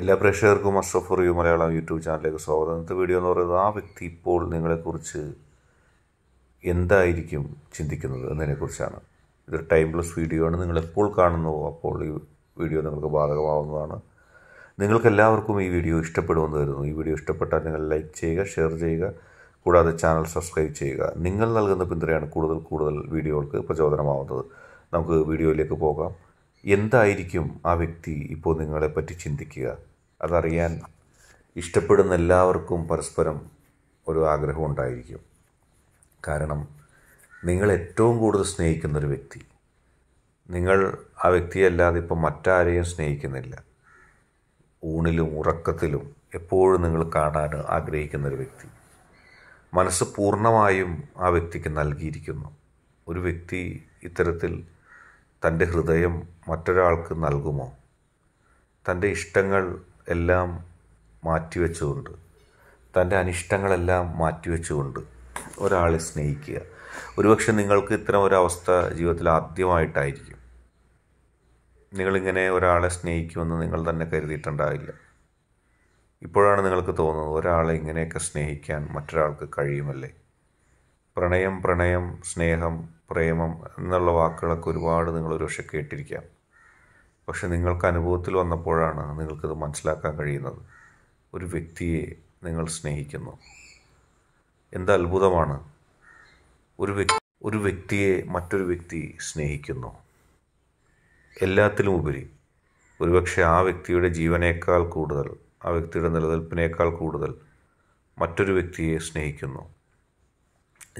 എല്ലാ പ്രേക്ഷകർക്കും അഷ്റഫ് റിയു മലയാളം യൂട്യൂബ് ചാനലിലേക്ക് സ്വാഗതം ഇന്നത്തെ വീഡിയോ എന്ന് പറയുന്നത് ആ വ്യക്തി ഇപ്പോൾ നിങ്ങളെക്കുറിച്ച് എന്തായിരിക്കും ചിന്തിക്കുന്നത് എന്നതിനെക്കുറിച്ചാണ് ടൈം പ്ലസ് വീഡിയോ ആണ് നിങ്ങളെപ്പോൾ കാണുന്നു അപ്പോൾ ഈ വീഡിയോ നിങ്ങൾക്ക് ബാധകമാവുന്നതാണ് നിങ്ങൾക്കെല്ലാവർക്കും ഈ വീഡിയോ ഇഷ്ടപ്പെടുമെന്ന് കരുതുന്നു ഈ വീഡിയോ ഇഷ്ടപ്പെട്ടാൽ നിങ്ങൾ ലൈക്ക് ചെയ്യുക ഷെയർ ചെയ്യുക കൂടാതെ ചാനൽ സബ്സ്ക്രൈബ് ചെയ്യുക നിങ്ങൾ നൽകുന്ന പിന്തുണയാണ് കൂടുതൽ കൂടുതൽ വീഡിയോകൾക്ക് പ്രചോദനമാവുന്നത് നമുക്ക് വീഡിയോയിലേക്ക് പോകാം എന്തായിരിക്കും ആ വ്യക്തി ഇപ്പോൾ നിങ്ങളെപ്പറ്റി ചിന്തിക്കുക അതറിയാൻ ഇഷ്ടപ്പെടുന്ന എല്ലാവർക്കും പരസ്പരം ഒരു ആഗ്രഹം ഉണ്ടായിരിക്കും കാരണം നിങ്ങൾ ഏറ്റവും കൂടുതൽ സ്നേഹിക്കുന്നൊരു വ്യക്തി നിങ്ങൾ ആ വ്യക്തിയല്ലാതെ ഇപ്പം മറ്റാരെയും സ്നേഹിക്കുന്നില്ല ഊണിലും ഉറക്കത്തിലും എപ്പോഴും നിങ്ങൾ കാണാൻ ആഗ്രഹിക്കുന്നൊരു വ്യക്തി മനസ്സ് പൂർണ്ണമായും ആ വ്യക്തിക്ക് നൽകിയിരിക്കുന്നു ഒരു വ്യക്തി ഇത്തരത്തിൽ തൻ്റെ ഹൃദയം മറ്റൊരാൾക്ക് നൽകുമോ തൻ്റെ ഇഷ്ടങ്ങൾ എല്ലാം മാറ്റിവെച്ചുകൊണ്ട് തൻ്റെ അനിഷ്ടങ്ങളെല്ലാം മാറ്റിവെച്ചുകൊണ്ട് ഒരാളെ സ്നേഹിക്കുക ഒരുപക്ഷെ നിങ്ങൾക്ക് ഇത്തരം ഒരവസ്ഥ ജീവിതത്തിൽ ആദ്യമായിട്ടായിരിക്കും നിങ്ങളിങ്ങനെ ഒരാളെ സ്നേഹിക്കുമെന്ന് നിങ്ങൾ തന്നെ കരുതിയിട്ടുണ്ടാവില്ല ഇപ്പോഴാണ് നിങ്ങൾക്ക് തോന്നുന്നത് ഒരാളെ ഇങ്ങനെയൊക്കെ സ്നേഹിക്കാൻ മറ്റൊരാൾക്ക് കഴിയുമല്ലേ പ്രണയം പ്രണയം സ്നേഹം പ്രേമം എന്നുള്ള വാക്കുകളൊക്കെ ഒരുപാട് നിങ്ങൾ ഒരുപക്ഷെ കേട്ടിരിക്കാം പക്ഷെ നിങ്ങൾക്ക് അനുഭവത്തിൽ വന്നപ്പോഴാണ് നിങ്ങൾക്കത് മനസ്സിലാക്കാൻ കഴിയുന്നത് ഒരു വ്യക്തിയെ നിങ്ങൾ സ്നേഹിക്കുന്നു എന്ത് അത്ഭുതമാണ് ഒരു വ്യക്തി ഒരു വ്യക്തിയെ മറ്റൊരു വ്യക്തി സ്നേഹിക്കുന്നു എല്ലാത്തിലും ഉപരി ഒരുപക്ഷെ ആ വ്യക്തിയുടെ ജീവനേക്കാൾ കൂടുതൽ ആ വ്യക്തിയുടെ നിലനിൽപ്പിനേക്കാൾ കൂടുതൽ മറ്റൊരു വ്യക്തിയെ സ്നേഹിക്കുന്നു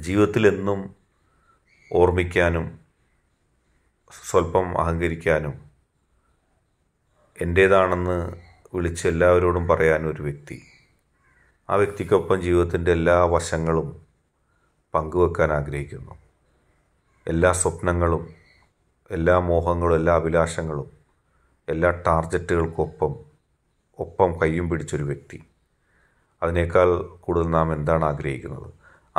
ജീവിതത്തിൽ എന്നും ഓർമ്മിക്കാനും സ്വല്പം അഹങ്കരിക്കാനും എൻ്റേതാണെന്ന് വിളിച്ച് എല്ലാവരോടും പറയാനും ഒരു വ്യക്തി ആ വ്യക്തിക്കൊപ്പം ജീവിതത്തിൻ്റെ എല്ലാ വശങ്ങളും പങ്കുവെക്കാൻ ആഗ്രഹിക്കുന്നു എല്ലാ സ്വപ്നങ്ങളും എല്ലാ മോഹങ്ങളും എല്ലാ അഭിലാഷങ്ങളും എല്ലാ ടാർജറ്റുകൾക്കൊപ്പം ഒപ്പം കയ്യും പിടിച്ചൊരു വ്യക്തി അതിനേക്കാൾ കൂടുതൽ നാം എന്താണ് ആഗ്രഹിക്കുന്നത്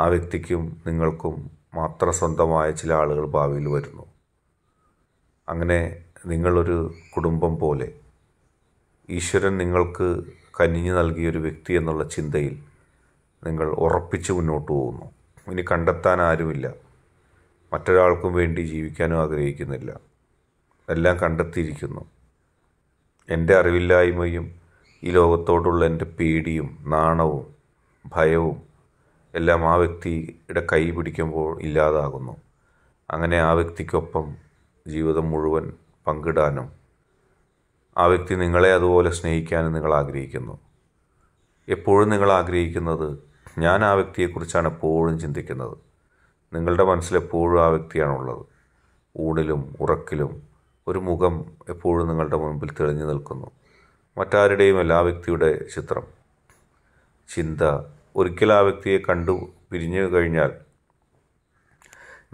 ആ വ്യക്തിക്കും നിങ്ങൾക്കും മാത്രം സ്വന്തമായ ചില ആളുകൾ ഭാവിയിൽ വരുന്നു അങ്ങനെ നിങ്ങളൊരു കുടുംബം പോലെ ഈശ്വരൻ നിങ്ങൾക്ക് കനിഞ്ഞു നൽകിയൊരു വ്യക്തി എന്നുള്ള ചിന്തയിൽ നിങ്ങൾ ഉറപ്പിച്ച് മുന്നോട്ട് പോകുന്നു ഇനി കണ്ടെത്താൻ ആരുമില്ല മറ്റൊരാൾക്കും വേണ്ടി ജീവിക്കാനും ആഗ്രഹിക്കുന്നില്ല എല്ലാം കണ്ടെത്തിയിരിക്കുന്നു എൻ്റെ അറിവില്ലായ്മയും ഈ ലോകത്തോടുള്ള എൻ്റെ പേടിയും നാണവും ഭയവും എല്ലാം ആ വ്യക്തിയുടെ കൈ പിടിക്കുമ്പോൾ ഇല്ലാതാകുന്നു അങ്ങനെ ആ വ്യക്തിക്കൊപ്പം ജീവിതം മുഴുവൻ പങ്കിടാനും ആ വ്യക്തി നിങ്ങളെ അതുപോലെ സ്നേഹിക്കാനും നിങ്ങൾ ആഗ്രഹിക്കുന്നു എപ്പോഴും നിങ്ങൾ ആഗ്രഹിക്കുന്നത് ഞാൻ ആ വ്യക്തിയെക്കുറിച്ചാണ് എപ്പോഴും ചിന്തിക്കുന്നത് നിങ്ങളുടെ മനസ്സിലെപ്പോഴും ആ വ്യക്തിയാണുള്ളത് ഊണിലും ഉറക്കിലും ഒരു മുഖം എപ്പോഴും നിങ്ങളുടെ മുൻപിൽ തെളിഞ്ഞു നിൽക്കുന്നു മറ്റാരുടെയും അല്ല ആ വ്യക്തിയുടെ ചിത്രം ചിന്ത ഒരിക്കൽ ആ വ്യക്തിയെ കണ്ടു പിരിഞ്ഞു കഴിഞ്ഞാൽ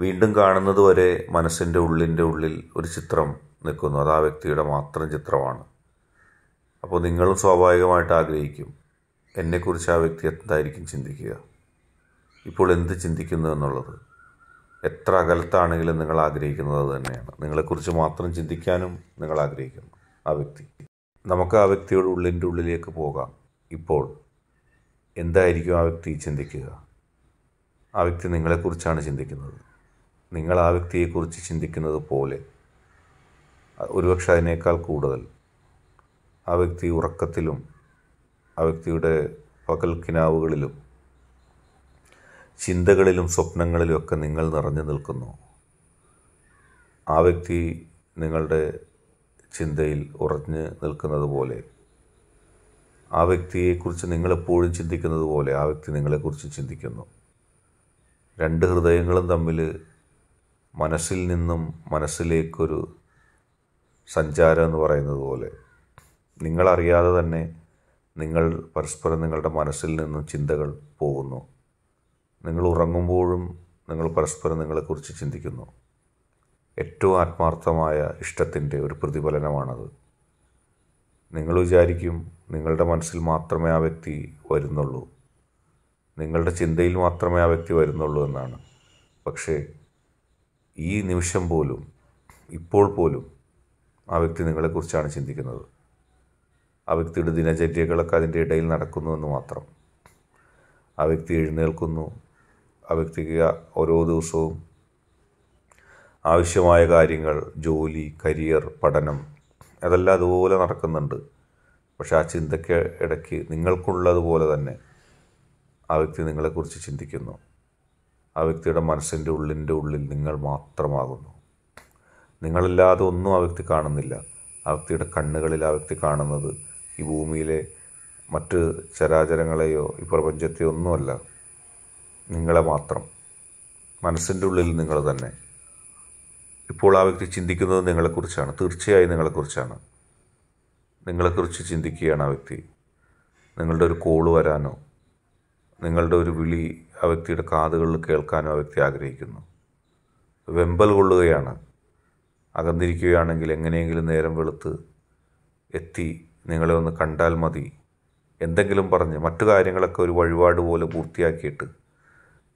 വീണ്ടും കാണുന്നത് വരെ മനസ്സിൻ്റെ ഉള്ളിൻ്റെ ഉള്ളിൽ ഒരു ചിത്രം നിൽക്കുന്നു അത് ആ വ്യക്തിയുടെ മാത്രം ചിത്രമാണ് അപ്പോൾ നിങ്ങളും സ്വാഭാവികമായിട്ട് ആഗ്രഹിക്കും എന്നെക്കുറിച്ച് ആ വ്യക്തി എന്തായിരിക്കും ചിന്തിക്കുക ഇപ്പോൾ എന്ത് ചിന്തിക്കുന്നു എന്നുള്ളത് എത്ര അകലത്താണെങ്കിലും നിങ്ങൾ ആഗ്രഹിക്കുന്നത് അത് തന്നെയാണ് നിങ്ങളെക്കുറിച്ച് മാത്രം ചിന്തിക്കാനും നിങ്ങൾ ആഗ്രഹിക്കുന്നു ആ വ്യക്തി നമുക്ക് ആ വ്യക്തിയുടെ ഉള്ളിൻ്റെ ഉള്ളിലേക്ക് പോകാം ഇപ്പോൾ എന്തായിരിക്കും ആ വ്യക്തി ചിന്തിക്കുക ആ വ്യക്തി നിങ്ങളെക്കുറിച്ചാണ് ചിന്തിക്കുന്നത് നിങ്ങൾ ആ വ്യക്തിയെക്കുറിച്ച് ചിന്തിക്കുന്നത് പോലെ ഒരുപക്ഷെ അതിനേക്കാൾ കൂടുതൽ ആ വ്യക്തി ഉറക്കത്തിലും ആ വ്യക്തിയുടെ പകൽ കിനാവുകളിലും ചിന്തകളിലും സ്വപ്നങ്ങളിലുമൊക്കെ നിങ്ങൾ നിറഞ്ഞു നിൽക്കുന്നു ആ വ്യക്തി നിങ്ങളുടെ ചിന്തയിൽ ഉറഞ്ഞു നിൽക്കുന്നത് പോലെ ആ വ്യക്തിയെക്കുറിച്ച് നിങ്ങളെപ്പോഴും ചിന്തിക്കുന്നത് പോലെ ആ വ്യക്തി നിങ്ങളെക്കുറിച്ച് ചിന്തിക്കുന്നു രണ്ട് ഹൃദയങ്ങളും തമ്മിൽ മനസ്സിൽ നിന്നും മനസ്സിലേക്കൊരു സഞ്ചാരം എന്ന് പറയുന്നത് പോലെ നിങ്ങളറിയാതെ തന്നെ നിങ്ങൾ പരസ്പരം നിങ്ങളുടെ മനസ്സിൽ നിന്നും ചിന്തകൾ പോകുന്നു നിങ്ങൾ ഉറങ്ങുമ്പോഴും നിങ്ങൾ പരസ്പരം നിങ്ങളെക്കുറിച്ച് ചിന്തിക്കുന്നു ഏറ്റവും ആത്മാർത്ഥമായ ഇഷ്ടത്തിൻ്റെ ഒരു പ്രതിഫലനമാണത് നിങ്ങൾ വിചാരിക്കും നിങ്ങളുടെ മനസ്സിൽ മാത്രമേ ആ വ്യക്തി വരുന്നുള്ളൂ നിങ്ങളുടെ ചിന്തയിൽ മാത്രമേ ആ വ്യക്തി വരുന്നുള്ളൂ എന്നാണ് പക്ഷേ ഈ നിമിഷം പോലും ഇപ്പോൾ പോലും ആ വ്യക്തി നിങ്ങളെക്കുറിച്ചാണ് ചിന്തിക്കുന്നത് ആ വ്യക്തിയുടെ ദിനചര്യകളൊക്കെ അതിൻ്റെ ഇടയിൽ നടക്കുന്നു എന്ന് മാത്രം ആ വ്യക്തി എഴുന്നേൽക്കുന്നു ആ വ്യക്തിക്ക് ഓരോ ദിവസവും ആവശ്യമായ കാര്യങ്ങൾ ജോലി കരിയർ പഠനം അതെല്ലാം അതുപോലെ നടക്കുന്നുണ്ട് പക്ഷെ ആ ചിന്തയ്ക്ക് ഇടയ്ക്ക് നിങ്ങൾക്കുള്ളതുപോലെ തന്നെ ആ വ്യക്തി നിങ്ങളെക്കുറിച്ച് ചിന്തിക്കുന്നു ആ വ്യക്തിയുടെ മനസ്സിൻ്റെ ഉള്ളിൻ്റെ ഉള്ളിൽ നിങ്ങൾ മാത്രമാകുന്നു നിങ്ങളല്ലാതെ ഒന്നും ആ വ്യക്തി കാണുന്നില്ല ആ വ്യക്തിയുടെ കണ്ണുകളിൽ ആ വ്യക്തി കാണുന്നത് ഈ ഭൂമിയിലെ മറ്റ് ചരാചരങ്ങളെയോ ഈ പ്രപഞ്ചത്തെയോ ഒന്നുമല്ല നിങ്ങളെ മാത്രം മനസ്സിൻ്റെ ഉള്ളിൽ നിങ്ങൾ തന്നെ ഇപ്പോൾ ആ വ്യക്തി ചിന്തിക്കുന്നത് നിങ്ങളെക്കുറിച്ചാണ് തീർച്ചയായും നിങ്ങളെക്കുറിച്ചാണ് നിങ്ങളെക്കുറിച്ച് ചിന്തിക്കുകയാണ് ആ വ്യക്തി നിങ്ങളുടെ ഒരു കോള് വരാനോ നിങ്ങളുടെ ഒരു വിളി ആ വ്യക്തിയുടെ കാതുകളിൽ കേൾക്കാനോ ആ വ്യക്തി ആഗ്രഹിക്കുന്നു വെമ്പൽ കൊള്ളുകയാണ് അകന്നിരിക്കുകയാണെങ്കിൽ എങ്ങനെയെങ്കിലും നേരം വെളുത്ത് എത്തി നിങ്ങളെ ഒന്ന് കണ്ടാൽ മതി എന്തെങ്കിലും പറഞ്ഞ് മറ്റു കാര്യങ്ങളൊക്കെ ഒരു വഴിപാട് പോലെ പൂർത്തിയാക്കിയിട്ട്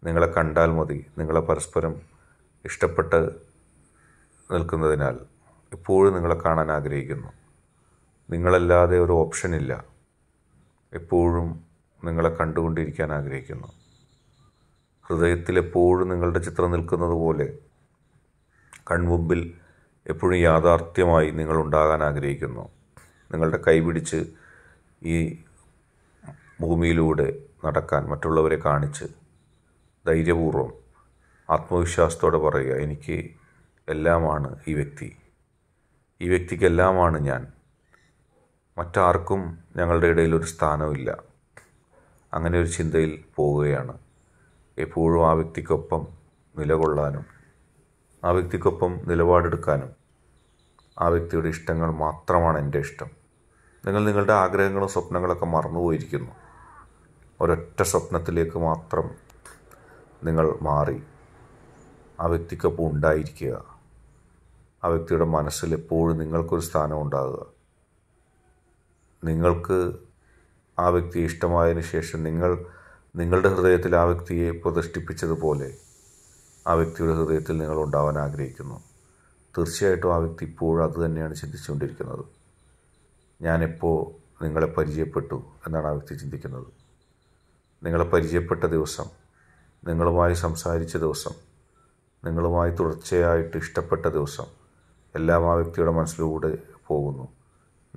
നിങ്ങളെ കണ്ടാൽ മതി നിങ്ങളെ പരസ്പരം ഇഷ്ടപ്പെട്ട് നിൽക്കുന്നതിനാൽ എപ്പോഴും നിങ്ങളെ കാണാൻ ആഗ്രഹിക്കുന്നു നിങ്ങളല്ലാതെ ഒരു ഓപ്ഷനില്ല എപ്പോഴും നിങ്ങളെ കണ്ടുകൊണ്ടിരിക്കാൻ ആഗ്രഹിക്കുന്നു ഹൃദയത്തിൽ എപ്പോഴും നിങ്ങളുടെ ചിത്രം നിൽക്കുന്നത് പോലെ കൺമുമ്പിൽ എപ്പോഴും യാഥാർത്ഥ്യമായി നിങ്ങളുണ്ടാകാൻ ആഗ്രഹിക്കുന്നു നിങ്ങളുടെ കൈപിടിച്ച് ഈ ഭൂമിയിലൂടെ നടക്കാൻ മറ്റുള്ളവരെ കാണിച്ച് ധൈര്യപൂർവ്വം ആത്മവിശ്വാസത്തോടെ പറയുക എനിക്ക് എല്ലാമാണ് ഈ വ്യക്തി ഈ വ്യക്തിക്കെല്ലാമാണ് ഞാൻ മറ്റാർക്കും ഞങ്ങളുടെ ഇടയിൽ ഒരു സ്ഥാനമില്ല അങ്ങനെ ഒരു ചിന്തയിൽ പോവുകയാണ് എപ്പോഴും ആ വ്യക്തിക്കൊപ്പം നിലകൊള്ളാനും ആ വ്യക്തിക്കൊപ്പം നിലപാടെടുക്കാനും ആ വ്യക്തിയുടെ ഇഷ്ടങ്ങൾ മാത്രമാണ് എൻ്റെ ഇഷ്ടം നിങ്ങൾ നിങ്ങളുടെ ആഗ്രഹങ്ങളും സ്വപ്നങ്ങളൊക്കെ മറന്നുപോയിരിക്കുന്നു ഒരൊറ്റ സ്വപ്നത്തിലേക്ക് മാത്രം നിങ്ങൾ മാറി ആ വ്യക്തിക്കൊപ്പം ഉണ്ടായിരിക്കുക ആ വ്യക്തിയുടെ മനസ്സിൽ എപ്പോഴും നിങ്ങൾക്കൊരു സ്ഥാനം ഉണ്ടാകുക നിങ്ങൾക്ക് ആ വ്യക്തി ഇഷ്ടമായതിനു ശേഷം നിങ്ങൾ നിങ്ങളുടെ ഹൃദയത്തിൽ ആ വ്യക്തിയെ പ്രതിഷ്ഠിപ്പിച്ചതുപോലെ ആ വ്യക്തിയുടെ ഹൃദയത്തിൽ നിങ്ങൾ ഉണ്ടാവാൻ ആഗ്രഹിക്കുന്നു തീർച്ചയായിട്ടും ആ വ്യക്തി ഇപ്പോഴും അത് തന്നെയാണ് ചിന്തിച്ചുകൊണ്ടിരിക്കുന്നത് ഞാനിപ്പോൾ നിങ്ങളെ പരിചയപ്പെട്ടു എന്നാണ് ആ വ്യക്തി ചിന്തിക്കുന്നത് നിങ്ങളെ പരിചയപ്പെട്ട ദിവസം നിങ്ങളുമായി സംസാരിച്ച ദിവസം നിങ്ങളുമായി തുടർച്ചയായിട്ട് ഇഷ്ടപ്പെട്ട ദിവസം എല്ലാം ആ വ്യക്തിയുടെ മനസ്സിലൂടെ പോകുന്നു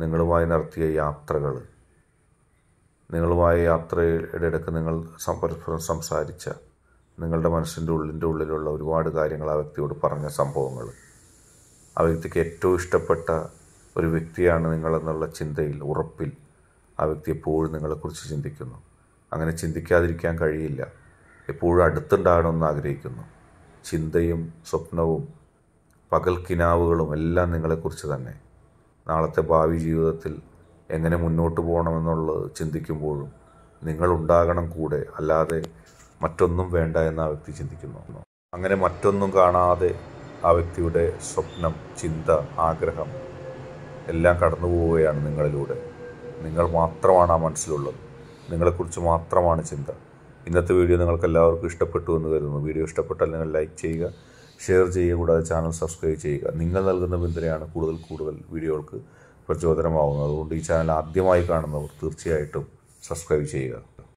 നിങ്ങളുമായി നടത്തിയ യാത്രകൾ നിങ്ങളുമായി യാത്രയുടെ ഇടയ്ക്ക് നിങ്ങൾ പരസ്പരം സംസാരിച്ച നിങ്ങളുടെ മനസ്സിൻ്റെ ഉള്ളിൻ്റെ ഉള്ളിലുള്ള ഒരുപാട് കാര്യങ്ങൾ ആ വ്യക്തിയോട് പറഞ്ഞ സംഭവങ്ങൾ ആ വ്യക്തിക്ക് ഏറ്റവും ഇഷ്ടപ്പെട്ട ഒരു വ്യക്തിയാണ് നിങ്ങളെന്നുള്ള ചിന്തയിൽ ഉറപ്പിൽ ആ വ്യക്തി എപ്പോഴും നിങ്ങളെക്കുറിച്ച് ചിന്തിക്കുന്നു അങ്ങനെ ചിന്തിക്കാതിരിക്കാൻ കഴിയില്ല എപ്പോഴും അടുത്തുണ്ടാകണമെന്ന് ആഗ്രഹിക്കുന്നു ചിന്തയും സ്വപ്നവും പകൽക്കിനാവുകളും എല്ലാം നിങ്ങളെക്കുറിച്ച് തന്നെ നാളത്തെ ഭാവി ജീവിതത്തിൽ എങ്ങനെ മുന്നോട്ട് പോകണമെന്നുള്ളത് ചിന്തിക്കുമ്പോഴും നിങ്ങളുണ്ടാകണം കൂടെ അല്ലാതെ മറ്റൊന്നും വേണ്ട എന്ന് ആ വ്യക്തി ചിന്തിക്കുന്നു അങ്ങനെ മറ്റൊന്നും കാണാതെ ആ വ്യക്തിയുടെ സ്വപ്നം ചിന്ത ആഗ്രഹം എല്ലാം കടന്നു പോവുകയാണ് നിങ്ങളിലൂടെ നിങ്ങൾ മാത്രമാണ് ആ മനസ്സിലുള്ളത് നിങ്ങളെക്കുറിച്ച് മാത്രമാണ് ചിന്ത ഇന്നത്തെ വീഡിയോ നിങ്ങൾക്ക് എല്ലാവർക്കും ഇഷ്ടപ്പെട്ടു എന്ന് കരുതുന്നു വീഡിയോ ഇഷ്ടപ്പെട്ടാൽ നിങ്ങൾ ലൈക്ക് ചെയ്യുക ഷെയർ ചെയ്യുക കൂടാതെ ചാനൽ സബ്സ്ക്രൈബ് ചെയ്യുക നിങ്ങൾ നൽകുന്ന പിന്തുണയാണ് കൂടുതൽ കൂടുതൽ വീഡിയോകൾക്ക് പ്രചോദനമാവുന്നത് അതുകൊണ്ട് ഈ ചാനൽ ആദ്യമായി കാണുന്നവർ തീർച്ചയായിട്ടും സബ്സ്ക്രൈബ് ചെയ്യുക